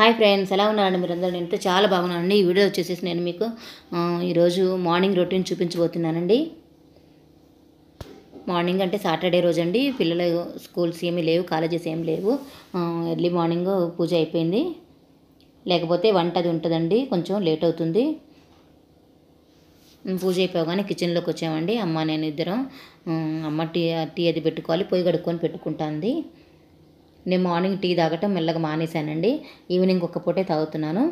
hi friends ఎలా ఉన్నారండి మీరందరూ నేను చాలా బాగున్నానండి ఈ వీడియో వచ్చేసేసి నేను మీకు ఈరోజు మార్నింగ్ రొటీన్ చూపించబోతున్నానండి మార్నింగ్ అంటే సాటర్డే రోజు అండి పిల్లలు స్కూల్స్ ఏమీ లేవు కాలేజెస్ ఏమి లేవు ఎర్లీ మార్నింగ్ పూజ అయిపోయింది లేకపోతే వంట అది ఉంటుందండి కొంచెం లేట్ అవుతుంది పూజ అయిపోగానే కిచెన్లోకి వచ్చామండి అమ్మ నేను ఇద్దరం అమ్మ టీ టీ అది పెట్టుకోవాలి పొయ్యి కడుక్కొని పెట్టుకుంటాను నేను మార్నింగ్ టీ తాగటం మెల్లగా మానేశానండి ఈవినింగ్ ఒక్క పూటే తాగుతున్నాను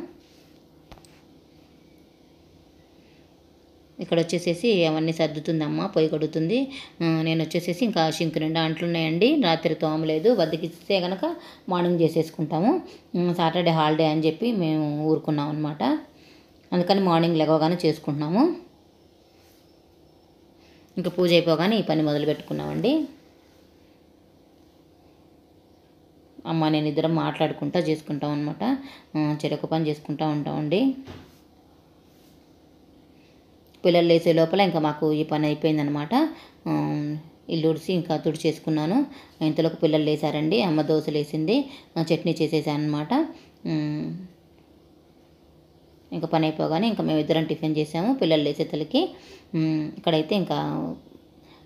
ఇక్కడ వచ్చేసేసి అవన్నీ సర్దుతుంది అమ్మ పొయ్యి కడుగుతుంది నేను వచ్చేసేసి ఇంకా షింక్ రెండు అంట్లున్నాయండి రాత్రి తోమలేదు వద్దకిస్తే కనుక మార్నింగ్ చేసేసుకుంటాము సాటర్డే హాలిడే అని చెప్పి మేము ఊరుకున్నాం అనమాట అందుకని మార్నింగ్ లెగవగానే చేసుకుంటున్నాము ఇంకా పూజ అయిపోగానే ఈ పని మొదలు పెట్టుకున్నామండి అమ్మ నేను ఇద్దరం మాట్లాడుకుంటా చేసుకుంటాం అనమాట చెరకు పని చేసుకుంటా ఉంటామండి పిల్లలు లేచే లోపల ఇంకా మాకు ఈ పని అయిపోయిందనమాట ఇల్లు ఉడిసి ఇంకా తుడి చేసుకున్నాను ఇంతలోకి పిల్లలు లేసారండి అమ్మ దోశలు వేసింది చట్నీ చేసేసాను అనమాట ఇంకా పని అయిపోగానే ఇంకా మేము ఇద్దరం టిఫిన్ చేసాము పిల్లలు లేచేతలకి ఇక్కడైతే ఇంకా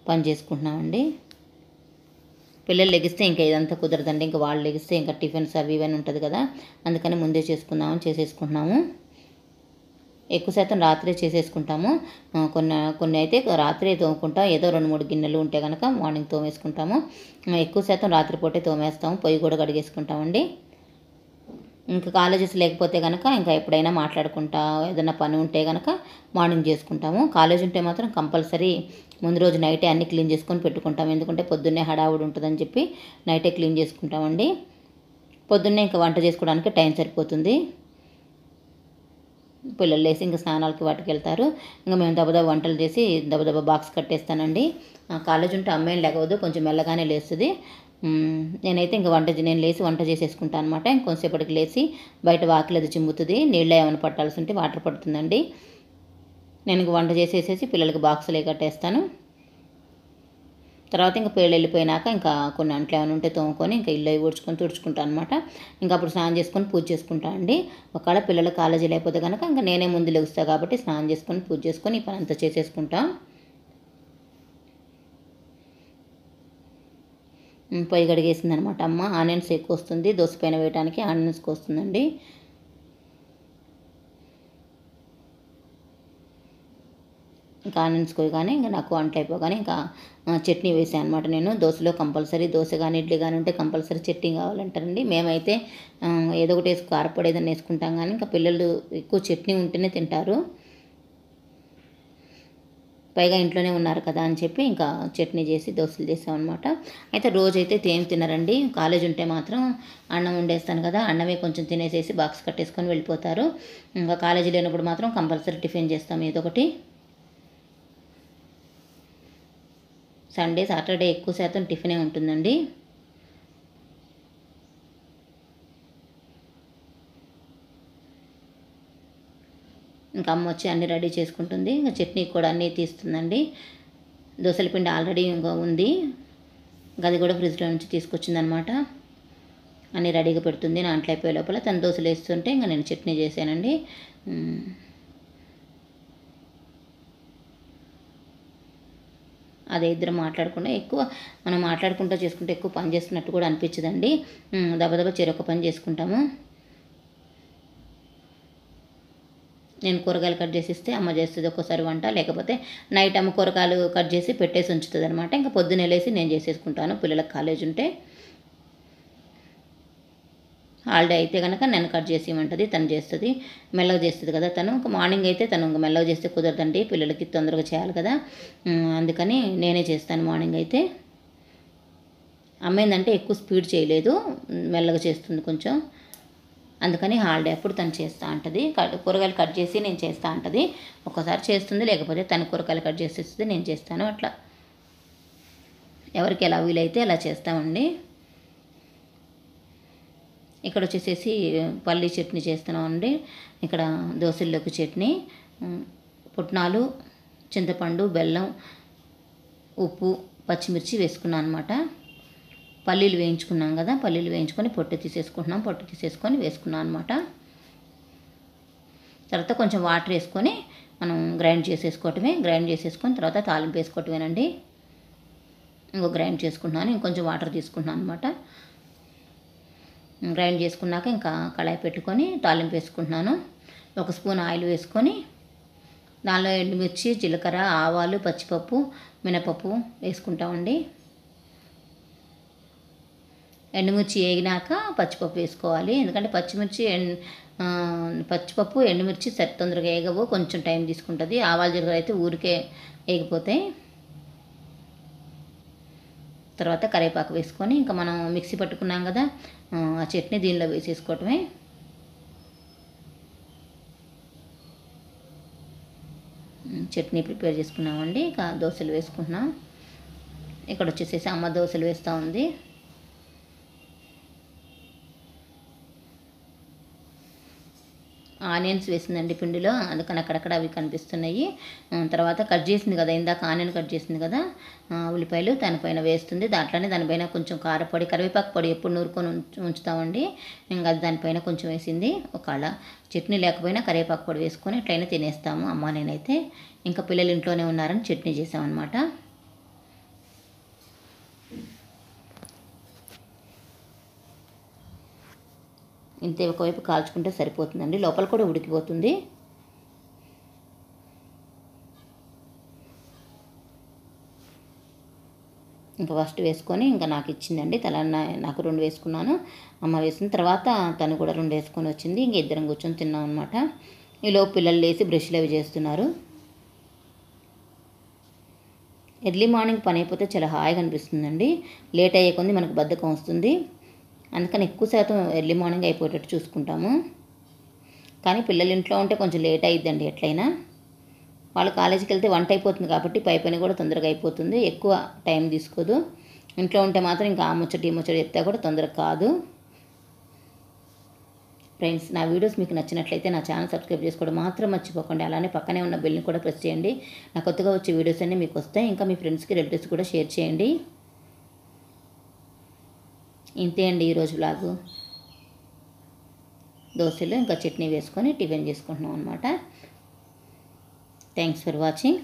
పని చేసుకుంటున్నామండి పిల్లలు లెగిస్తే ఇంకా ఇదంతా కుదరదండి ఇంకా వాళ్ళు లెగిస్తే ఇంకా టిఫిన్స్ అవి ఇవన్నీ ఉంటుంది కదా అందుకని ముందే చేసుకుందాము చేసేసుకుంటున్నాము ఎక్కువ శాతం రాత్రే చేసేసుకుంటాము కొన్ని కొన్ని అయితే రాత్రే తోముకుంటాం ఏదో రెండు మూడు గిన్నెలు ఉంటే కనుక మార్నింగ్ తోమేసుకుంటాము ఎక్కువ శాతం రాత్రిపూటే తోమేస్తాము పొయ్యి కూడా కడిగేసుకుంటామండి ఇంకా కాలేజెస్ లేకపోతే కనుక ఇంకా ఎప్పుడైనా మాట్లాడుకుంటా ఏదైనా పని ఉంటే కనుక మార్నింగ్ చేసుకుంటాము కాలేజ్ ఉంటే మాత్రం కంపల్సరీ ముందు రోజు నైటే అన్నీ క్లీన్ చేసుకొని పెట్టుకుంటాం ఎందుకంటే పొద్దున్నే హడావుడి ఉంటుందని చెప్పి నైటే క్లీన్ చేసుకుంటామండి పొద్దున్నే ఇంకా వంట చేసుకోవడానికి టైం సరిపోతుంది పిల్లలు లేసి ఇంకా స్నానాలకి వాటికి వెళ్తారు ఇంకా మేము దబదబ వంటలు చేసి దబదబ బాక్స్ కట్టేస్తానండి కాలేజ్ ఉంటే అమ్మాయిని లేకవద్దు కొంచెం మెల్లగానే లేస్తుంది నేనైతే ఇంకా వంట నేను లేచి వంట చేసేసుకుంటాను అనమాట ఇంకొంతసేపటికి లేచి బయట వాకిలి అది చిమ్ముతుంది నీళ్ళు ఏమైనా పట్టాల్సి ఉంటే వాటర్ పడుతుందండి నేను వంట చేసేసేసి పిల్లలకి బాక్సులే కట్టేస్తాను తర్వాత ఇంకా పిల్లలు వెళ్ళిపోయినాక ఇంకా కొన్ని అంట్లు ఏమైనా ఉంటే తోముకొని ఇంకా ఇల్లు ఊడ్చుకొని తుడుచుకుంటాను అనమాట ఇంకా అప్పుడు స్నానం చేసుకొని పూజ చేసుకుంటా అండి ఒకవేళ పిల్లలు కాలేజీ లేకపోతే కనుక ఇంకా నేనే ముందు లెగుస్తాను కాబట్టి స్నానం చేసుకొని పూజ చేసుకొని ఈ పని అంతా చేసేసుకుంటాను పొయ్యి కడిగేసింది అనమాట అమ్మ ఆనియన్స్ ఎక్కువ వస్తుంది దోశ పైన వేయడానికి ఆనియన్స్ వస్తుందండి ఇంకా ఆనియన్స్ కానీ ఇంకా నాకు వంట అయిపోగానే ఇంకా చట్నీ వేసాను అనమాట నేను దోశలో కంపల్సరీ దోశ కానీ ఇడ్లీ కానీ ఉంటే కంపల్సరీ చట్నీ కావాలంటారండి మేమైతే ఏదో ఒకటి వేసి కారపొడి ఏదైనా వేసుకుంటాం కానీ ఇంకా పిల్లలు ఎక్కువ చట్నీ ఉంటేనే తింటారు పైగా ఇంట్లోనే ఉన్నారు కదా అని చెప్పి ఇంకా చట్నీ చేసి దోశలు చేసామన్నమాట అయితే రోజైతే ఏం తినరండి కాలేజ్ ఉంటే మాత్రం అన్నం ఉండేస్తాను కదా అన్నమే కొంచెం తినేసేసి బాక్స్ కట్టేసుకొని వెళ్ళిపోతారు ఇంకా కాలేజీ లేనప్పుడు మాత్రం కంపల్సరీ టిఫిన్ చేస్తాం ఏదొకటి ఒకటి సండే సాటర్డే ఎక్కువ శాతం టిఫినే ఉంటుందండి ఇంకా అమ్మ వచ్చి అన్నీ రెడీ చేసుకుంటుంది ఇంకా చట్నీ కూడా అన్నీ తీస్తుందండి దోశల పిండి ఆల్రెడీ ఇంకా ఉంది అది కూడా ఫ్రిడ్జ్లో నుంచి తీసుకొచ్చిందనమాట అన్నీ రెడీగా పెడుతుంది నా అంట్లో అయిపోయే లోపల తను దోశలు వేస్తుంటే ఇంకా నేను చట్నీ చేశానండి అదే ఇద్దరు మాట్లాడకుండా ఎక్కువ మనం మాట్లాడుకుంటూ చేసుకుంటే ఎక్కువ పని చేస్తున్నట్టు కూడా అనిపించదండి దెబ్బ చెరొక పని చేసుకుంటాము నేను కూరగాయలు కట్ చేసి ఇస్తే అమ్మ చేస్తుంది ఒక్కోసారి వంట లేకపోతే నైట్ అమ్మ కూరగాయలు కట్ చేసి పెట్టేసి ఉంచుతుంది అనమాట ఇంకా పొద్దున్నే లేసి నేను చేసేసుకుంటాను పిల్లలకు కాలేజ్ ఉంటే హాలిడే అయితే కనుక నేను కట్ చేసి ఇవ్వమంటుంది తను చేస్తుంది మెల్లగా చేస్తుంది కదా తను ఇంకా మార్నింగ్ అయితే తను ఇంకా మెల్లగా చేస్తే కుదరదండి పిల్లలకి తొందరగా చేయాలి కదా అందుకని నేనే చేస్తాను మార్నింగ్ అయితే అమ్మ ఏంటంటే ఎక్కువ స్పీడ్ చేయలేదు మెల్లగా చేస్తుంది కొంచెం అందుకని హాలిడే అప్పుడు తను చేస్తూ ఉంటుంది కూరగాయలు కట్ చేసి నేను చేస్తూ ఉంటుంది ఒక్కసారి చేస్తుంది లేకపోతే తను కూరగాయలు కట్ చేసి నేను చేస్తాను అట్లా ఎవరికి ఎలా వీలైతే అలా చేస్తామండి ఇక్కడ వచ్చేసేసి పల్లి చట్నీ చేస్తున్నామండి ఇక్కడ దోశల్లోకి చట్నీ పుట్నాలు చింతపండు బెల్లం ఉప్పు పచ్చిమిర్చి వేసుకున్నాను అనమాట పల్లీలు వేయించుకున్నాం కదా పల్లీలు వేయించుకొని పొట్టు తీసేసుకుంటున్నాం పొట్టు తీసేసుకొని వేసుకున్నాం అనమాట తర్వాత కొంచెం వాటర్ వేసుకొని మనం గ్రైండ్ చేసేసుకోవటమే గ్రైండ్ చేసేసుకొని తర్వాత తాలింపు వేసుకోవటమేనండి ఇంకో గ్రైండ్ చేసుకుంటున్నాను ఇంకొంచెం వాటర్ తీసుకుంటున్నాను అనమాట గ్రైండ్ చేసుకున్నాక ఇంకా కళాయి పెట్టుకొని తాలింపు వేసుకుంటున్నాను ఒక స్పూన్ ఆయిల్ వేసుకొని దానిలో ఎండుమిర్చి జీలకర్ర ఆవాలు పచ్చిపప్పు మినపప్పు వేసుకుంటామండి ఎండుమిర్చి వేగినాక పచ్చిపప్పు వేసుకోవాలి ఎందుకంటే పచ్చిమిర్చి ఎండ్ పచ్చిపప్పు ఎండుమిర్చి సరి తొందరగా వేగవు కొంచెం టైం తీసుకుంటుంది ఆవాలు జీలకర్ర అయితే ఊరికే వేగిపోతాయి తర్వాత కరివేపాకు వేసుకొని ఇంకా మనం మిక్సీ పట్టుకున్నాం కదా ఆ చట్నీ దీనిలో వేసేసుకోవటమే చట్నీ ప్రిపేర్ చేసుకున్నామండి ఇంకా దోశలు వేసుకుంటున్నాం ఇక్కడ వచ్చేసేసి అమ్మ దోశలు వేస్తూ ఉంది ఆనియన్స్ వేసిందండి పిండిలో అందుకని అక్కడక్కడ అవి కనిపిస్తున్నాయి తర్వాత కట్ చేసింది కదా ఇందాక ఆనియన్ కట్ చేసింది కదా ఉల్లిపాయలు దానిపైన వేస్తుంది దాంట్లోనే దానిపైన కొంచెం కారపొడి కరివేపాకు పొడి ఎప్పుడు నూరుకొని ఉంచుతామండి ఇంకా అది దానిపైన కొంచెం వేసింది ఒకవేళ చట్నీ లేకపోయినా కరివేపాకు పొడి వేసుకొని ఎట్లయినా తినేస్తాము అమ్మ నేనైతే ఇంకా పిల్లలు ఇంట్లోనే ఉన్నారని చట్నీ చేసామన్నమాట ఇంత ఒకవైపు కాల్చుకుంటే సరిపోతుందండి లోపల కూడా ఉడికిపోతుంది ఇంకా ఫస్ట్ వేసుకొని ఇంకా నాకు ఇచ్చిందండి తల నాకు రెండు వేసుకున్నాను అమ్మ వేసిన తర్వాత తను కూడా రెండు వేసుకొని వచ్చింది ఇంక ఇద్దరం కూర్చొని తిన్నాం అనమాట ఈలోపు పిల్లలు లేచి బ్రష్లు అవి చేస్తున్నారు ఎర్లీ మార్నింగ్ పని అయిపోతే చాలా హాయిగా అనిపిస్తుందండి లేట్ అయ్యే కొంది మనకు బద్దకం వస్తుంది అందుకని ఎక్కువ శాతం ఎర్లీ మార్నింగ్ అయిపోయేటట్టు చూసుకుంటాము కానీ పిల్లలు ఇంట్లో ఉంటే కొంచెం లేట్ అయిద్దండి ఎట్లయినా వాళ్ళు కాలేజీకి వెళ్తే వంట అయిపోతుంది కాబట్టి పై పని కూడా తొందరగా అయిపోతుంది ఎక్కువ టైం తీసుకోదు ఇంట్లో ఉంటే మాత్రం ఇంకా ఆ ముచ్చటి ఈ ముచ్చటి చెప్తే కూడా తొందరగా కాదు ఫ్రెండ్స్ నా వీడియోస్ మీకు నచ్చినట్లయితే నా ఛానల్ సబ్స్క్రైబ్ చేసుకోవడం మాత్రం మర్చిపోకండి అలానే పక్కనే ఉన్న బిల్ని కూడా ప్రెస్ చేయండి నా కొత్తగా వచ్చే వీడియోస్ అన్నీ మీకు వస్తాయి ఇంకా మీ ఫ్రెండ్స్కి రిలేటివ్స్ కూడా షేర్ చేయండి ఇంతే అండి ఈరోజు బ్లాగు దోశలో ఇంకా చట్నీ వేసుకొని టిఫిన్ చేసుకుంటున్నాం అనమాట థ్యాంక్స్ ఫర్ వాచింగ్